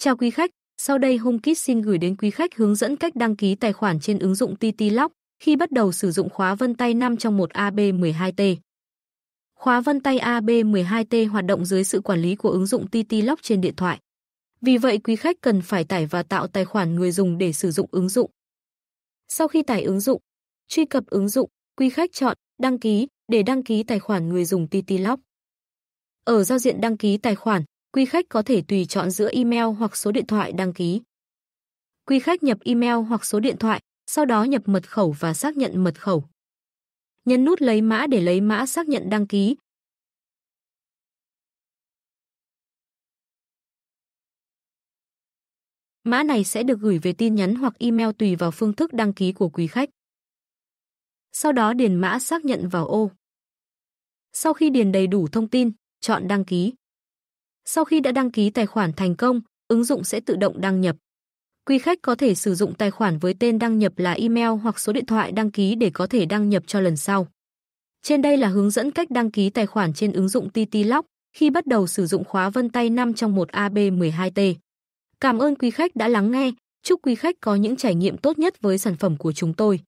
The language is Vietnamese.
Chào quý khách, sau đây HomeKit xin gửi đến quý khách hướng dẫn cách đăng ký tài khoản trên ứng dụng TT Lock khi bắt đầu sử dụng khóa vân tay 5 trong một AB12T. Khóa vân tay AB12T hoạt động dưới sự quản lý của ứng dụng TT Lock trên điện thoại. Vì vậy quý khách cần phải tải và tạo tài khoản người dùng để sử dụng ứng dụng. Sau khi tải ứng dụng, truy cập ứng dụng, quý khách chọn đăng ký để đăng ký tài khoản người dùng TT Lock. Ở giao diện đăng ký tài khoản, Quý khách có thể tùy chọn giữa email hoặc số điện thoại đăng ký. Quý khách nhập email hoặc số điện thoại, sau đó nhập mật khẩu và xác nhận mật khẩu. Nhấn nút lấy mã để lấy mã xác nhận đăng ký. Mã này sẽ được gửi về tin nhắn hoặc email tùy vào phương thức đăng ký của quý khách. Sau đó điền mã xác nhận vào ô. Sau khi điền đầy đủ thông tin, chọn đăng ký. Sau khi đã đăng ký tài khoản thành công, ứng dụng sẽ tự động đăng nhập. Quý khách có thể sử dụng tài khoản với tên đăng nhập là email hoặc số điện thoại đăng ký để có thể đăng nhập cho lần sau. Trên đây là hướng dẫn cách đăng ký tài khoản trên ứng dụng TT khi bắt đầu sử dụng khóa vân tay 5 trong 1 AB12T. Cảm ơn quý khách đã lắng nghe, chúc quý khách có những trải nghiệm tốt nhất với sản phẩm của chúng tôi.